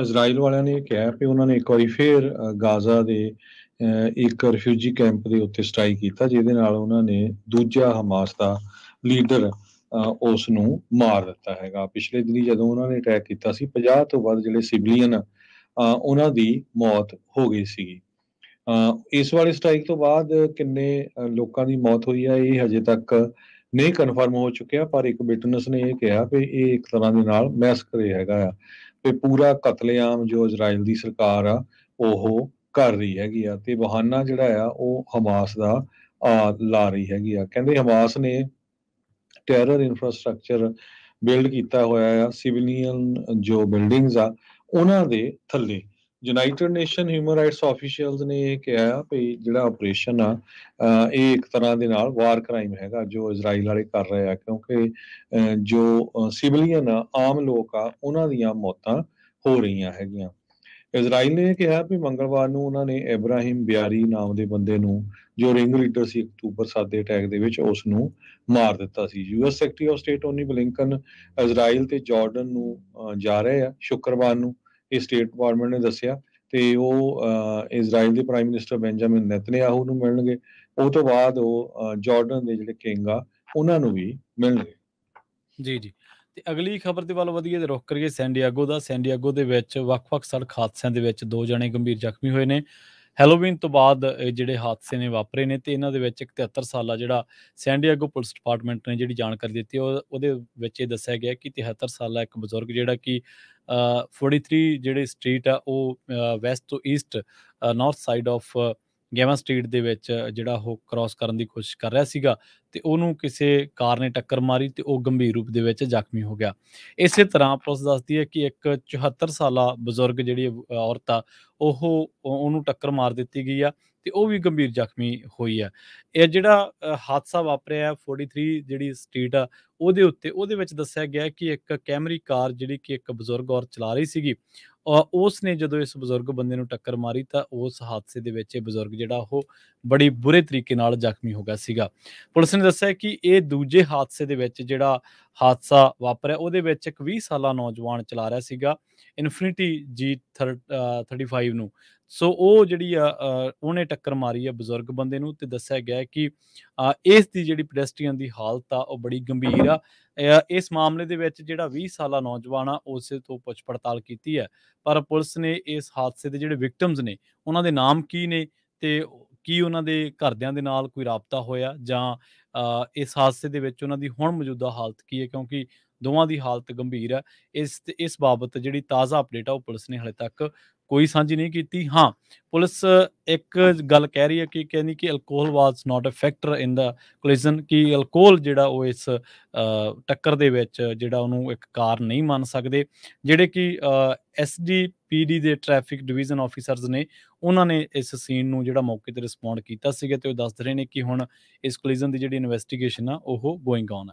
Israel ਵਾਲਿਆਂ ਨੇ ਕਿਹਾ ਕਿ ਉਹਨਾਂ ਨੇ ਇੱਕ ਵਾਰੀ ਫੇਰ ਗਾਜ਼ਾ ਦੇ ਇੱਕ ਰਿਫਿਊਜੀ ਕੈਂਪ ਦੇ ਉੱਤੇ ਸਟ੍ਰਾਈਕ ਕੀਤਾ ਜਿਹਦੇ ਨਾਲ ਉਹਨਾਂ ਨੇ ਦੂਜਾ ਹਮਾਸ ਦਾ ਲੀਡਰ ਉਸ ਨੂੰ ਮਾਰ ਦਿੱਤਾ ਹੈਗਾ ਪਿਛਲੇ ਦਿਨੀ ਜਦੋਂ ਉਹਨਾਂ ਨੇ ਅਟੈਕ ਕੀਤਾ ਸੀ 50 ਤੋਂ ਵੱਧ ਜਿਹੜੇ ਸਿਵਲੀਅਨ ਉਹਨਾਂ ਦੀ ਮੌਤ ਹੋ ਗਈ ਸੀ ਇਸ ਵਾਲੀ ਸਟ੍ਰਾਈਕ ਤੋਂ ਬਾਅਦ ਕਿੰਨੇ ਲੋਕਾਂ ਦੀ ਮੌਤ ਹੋਈ ਹੈ ਇਹ ਹਜੇ ਤੱਕ ਨਹੀਂ ਕਨਫਰਮ ਹੋ ਚੁੱਕਿਆ ਪਰ ਇੱਕ ਵਿਟਨੈਸ ਨੇ ਇਹ ਕਿਹਾ ਕਿ ਇਹ ਇੱਕ ਤਰ੍ਹਾਂ ਦੇ ਨਾਲ ਮੈਸਕਰੇ ਹੈਗਾ ਆ ਤੇ ਪੂਰਾ ਕਤਲੇਆਮ ਜੋ ਇਜ਼ਰਾਈਲ ਦੀ ਸਰਕਾਰ ਆ ਉਹ ਕਰ ਰਹੀ ਹੈਗੀ ਆ ਤੇ ਬਹਾਨਾ ਜਿਹੜਾ ਆ ਉਹ ਹਮਾਸ ਦਾ ਆ ਲਾ ਰਹੀ ਹੈਗੀ ਆ ਕਹਿੰਦੇ ਹਮਾਸ ਨੇ ਟੈਰਰ ਇਨਫਰਾਸਟ੍ਰਕਚਰ ਬਿਲਡ ਕੀਤਾ ਹੋਇਆ ਆ ਸਿਵਿਲਿਅਨ ਜੋ ਬਿਲਡਿੰਗਸ ਆ ਉਹਨਾਂ ਦੇ ਥੱਲੇ United Nation human rights officials ਨੇ ਇਹ ਕਿਹਾ ਕਿ ਜਿਹੜਾ ਆਪਰੇਸ਼ਨ ਆ ਇਹ ਇੱਕ ਤਰ੍ਹਾਂ ਦੇ ਨਾਲ ਵਾਰ ਕ੍ਰਾਈਮ ਹੈਗਾ ਜੋ ਇਜ਼ਰਾਈਲ ਵਾਲੇ ਕਰ ਰਹੇ ਆ ਕਿਉਂਕਿ ਜੋ ਸਿਵਲੀਅਨ ਆ ਆਮ ਲੋਕ ਆ ਉਹਨਾਂ ਦੀਆਂ ਮੌਤਾਂ ਹੋ ਰਹੀਆਂ ਹੈਗੀਆਂ ਇਜ਼ਰਾਈਲ ਨੇ ਕਿਹਾ ਵੀ ਮੰਗਲਵਾਰ ਨੂੰ ਉਹਨਾਂ ਨੇ ਇਬਰਾਹਿਮ ਬਿਆਰੀ ਨਾਮ ਦੇ ਬੰਦੇ ਨੂੰ ਜੋ ਰਿੰਗ ਲੀਡਰ ਸੀ ਅਕਤੂਬਰ 7 ਦੇ ਅਟੈਕ ਦੇ ਵਿੱਚ ਉਸ ਨੂੰ ਮਾਰ ਦਿੱਤਾ ਸੀ ਯੂਐਸ ਸੈਕਟਰੀ ਆਫ ਸਟੇਟ ਓਨੀ ਬਲਿੰਕਨ ਇਜ਼ਰਾਈਲ ਤੇ ਜਾਰਡਨ ਨੂੰ ਜਾ ਰਹੇ ਆ ਸ਼ੁੱਕਰਵਾਰ ਨੂੰ ਇਹ ਸਟੇਟ ਡਿਪਾਰਟਮੈਂਟ ਨੇ ਦੱਸਿਆ ਤੇ ਉਹ ਇਜ਼ਰਾਈਲ ਦੇ ਪ੍ਰਾਈਮ ਮਿਨਿਸਟਰ ਬੈਂਜਾਮਿਨ ਨੇਤਨਯਾਹੂ ਨੂੰ ਮਿਲਣਗੇ ਉਹ ਤੋਂ ਬਾਅਦ ਉਹ ਜਾਰਡਨ ਦੇ ਜਿਹੜੇ ਕਿੰਗ ਆ ਉਹਨਾਂ ਨੂੰ ਵੀ ਮਿਲਣਗੇ ਜੀ ਜੀ ਤੇ ਅਗਲੀ ਖਬਰ ਦੇ ਵੱਲ ਵਧੀਏ ਤੇ ਰੁਕ ਕਰੀਏ ਸੈਂਡੀਆਗੋ ਦਾ ਸੈਂਡੀਆਗੋ ਦੇ ਵਿੱਚ ਵੱਖ-ਵੱਖ ਸੜਕ ਹਾਦਸਿਆਂ ਦੇ ਵਿੱਚ ਦੋ ਜਣੇ ਗੰਭੀਰ ਜ਼ਖਮੀ ਹੋਏ ਨੇ ਹੈਲੋਵੀਨ ਤੋਂ ਬਾਅਦ ਜਿਹੜੇ ਹਾਦਸੇ ਨੇ ਵਾਪਰੇ ਨੇ ਤੇ ਇਹਨਾਂ ਦੇ ਵਿੱਚ 73 ਸਾਲਾ ਜਿਹੜਾ ਸੈਂਡੀਆਗੋ ਪੁਲਿਸ ਡਿਪਾਰਟਮੈਂਟ ਨੇ ਜਿਹੜੀ ਜਾਣਕਾਰੀ ਦਿੱਤੀ ਉਹ ਉਹਦੇ ਵਿੱਚ ਇਹ ਦੱਸਿਆ ਗਿਆ ਕਿ 73 ਸਾਲਾ ਇੱਕ ਬਜ਼ੁਰਗ ਜਿਹੜਾ ਕਿ 43 ਜਿਹੜੇ ਸਟਰੀਟ ਆ ਉਹ ਵੈਸਟ ਤੋਂ east north side of Gaza Strip ਦੇ ਵਿੱਚ ਜਿਹੜਾ ਉਹ ਕ੍ਰਾਸ ਕਰਨ ਦੀ ਕੋਸ਼ਿਸ਼ ਕਰ ਰਿਹਾ ਸੀਗਾ ਤੇ ਉਹਨੂੰ ਕਿਸੇ ਕਾਰ ਨੇ ਟੱਕਰ ਮਾਰੀ ਤੇ ਉਹ ਗੰਭੀਰ ਰੂਪ ਦੇ ਵਿੱਚ ਜ਼ਖਮੀ ਹੋ ਗਿਆ ਇਸੇ ਤਰ੍ਹਾਂ ਪੁਲਿਸ ਦੱਸਦੀ ਹੈ ਕਿ ਇੱਕ 74 ਸਾਲਾ ਬਜ਼ੁਰਗ ਜਿਹੜੀ ਔਰਤ ਆ ਉਹ ਉਹਨੂੰ ਟੱਕਰ ਮਾਰ ਦਿੱਤੀ ਗਈ ਆ ਤੇ ਉਹ ਵੀ ਗੰਭੀਰ ਜ਼ਖਮੀ ਹੋਈ ਆ ਇਹ ਜਿਹੜਾ ਹਾਦਸਾ ਵਾਪਰਿਆ 43 ਜਿਹੜੀ ਸਟਰੀਟ ਆ ਉਹਦੇ ਉੱਤੇ ਉਹਦੇ ਵਿੱਚ ਦੱਸਿਆ ਗਿਆ ਕਿ ਇੱਕ ਕੈਮਰੀ ਕਾਰ ਜਿਹੜੀ ਕਿ ਇੱਕ ਬਜ਼ੁਰਗ ਔਰ ਚਲਾ ਰਹੀ ਸੀਗੀ ਉਸ ਨੇ ਜਦੋਂ ਇਸ ਬਜ਼ੁਰਗ ਬੰਦੇ ਨੂੰ ਟੱਕਰ ਮਾਰੀ ਤਾਂ ਉਸ ਹਾਦਸੇ ਦੇ ਵਿੱਚ ਇਹ ਬਜ਼ੁਰਗ ਜਿਹੜਾ ਉਹ ਬੜੀ ਬੁਰੇ ਤਰੀਕੇ ਨਾਲ ਜ਼ਖਮੀ ਹੋ ਗਿਆ ਸੀਗਾ ਪੁਲਿਸ ਨੇ ਨੇ ਦੱਸਿਆ ਕਿ ਇਹ ਦੂਜੇ ਹਾਦਸੇ ਦੇ ਵਿੱਚ ਜਿਹੜਾ ਹਾਦਸਾ ਵਾਪਰਿਆ ਉਹਦੇ ਵਿੱਚ ਇੱਕ 20 ਸਾਲਾ ਨੌਜਵਾਨ ਚਲਾ ਰਿਹਾ ਸੀਗਾ ਇਨਫਿਨਿਟੀ ਜੀ 35 ਨੂੰ ਸੋ ਉਹ ਜਿਹੜੀ ਆ ਉਹਨੇ ਟੱਕਰ ਮਾਰੀ ਆ ਬਜ਼ੁਰਗ ਬੰਦੇ ਨੂੰ ਤੇ ਦੱਸਿਆ ਗਿਆ ਕਿ ਇਸ ਦੀ ਜਿਹੜੀ ਪੈਡੈਸਟਰੀਅਨ ਦੀ ਹਾਲਤ ਆ ਉਹ ਬੜੀ ਗੰਭੀਰ ਆ ਇਸ ਮਾਮਲੇ ਦੇ ਵਿੱਚ ਜਿਹੜਾ 20 ਸਾਲਾ ਨੌਜਵਾਨ ਆ ਉਸੇ ਤੋਂ ਪੁੱਛ ਪੜਤਾਲ ਕੀਤੀ ਹੈ ਪਰ ਪੁਲਿਸ ਨੇ ਇਸ ਹਾਦਸੇ ਦੇ ਜਿਹੜੇ ਵਿਕਟਿਮਸ ਨੇ ਉਹਨਾਂ ਦੇ ਨਾਮ ਕੀ ਨੇ ਤੇ ਕੀ ਉਹਨਾਂ ਦੇ ਘਰਦਿਆਂ ਦੇ ਨਾਲ ਕੋਈ ਰਾਬਤਾ ਹੋਇਆ ਜਾਂ ਇਸ ਹਾਦਸੇ ਦੇ ਵਿੱਚ ਉਹਨਾਂ ਦੀ ਹੁਣ ਮੌਜੂਦਾ ਹਾਲਤ ਕੀ ਹੈ ਕਿਉਂਕਿ ਦੋਵਾਂ ਦੀ ਹਾਲਤ ਗੰਭੀਰ ਹੈ ਇਸ ਇਸ ਬਾਬਤ ਜਿਹੜੀ ਤਾਜ਼ਾ ਅਪਡੇਟ ਆ ਉਹ ਪੁਲਿਸ ਨੇ ਹਲੇ ਤੱਕ ਕੋਈ ਸਾਂਝੀ ਨਹੀਂ ਕੀਤੀ ਹਾਂ ਪੁਲਿਸ ਇੱਕ ਗੱਲ ਕਹਿ ਰਹੀ ਹੈ ਕਿ ਕਹਿੰਦੀ ਕਿ alcohol was not a factor in the collision ਕਿ ਅਲਕੋਹਲ ਜਿਹੜਾ ਉਹ ਇਸ ਟੱਕਰ ਦੇ ਵਿੱਚ ਜਿਹੜਾ ਉਹਨੂੰ ਇੱਕ ਕਾਰ ਨਹੀਂ ਮੰਨ ਸਕਦੇ ਜਿਹੜੇ ਕਿ ਪੀਡੀ ਦੇ ਟ੍ਰੈਫਿਕ ਡਿਵੀਜ਼ਨ ਆਫੀਸਰਸ ਨੇ ਉਹਨਾਂ ਨੇ ਇਸ ਸੀਨ ਨੂੰ ਜਿਹੜਾ ਮੌਕੇ ਤੇ ਰਿਸਪੌਂਡ ਕੀਤਾ ਸੀਗਾ ਤੇ ਉਹ ਦੱਸ ਰਹੇ ਨੇ ਕਿ ਹੁਣ ਇਸ ਕੋਲੀਜਨ ਦੀ ਜਿਹੜੀ ਇਨਵੈਸਟੀਗੇਸ਼ਨ ਆ ਉਹ ਗੋਇੰਗ ਆਨ ਹੈ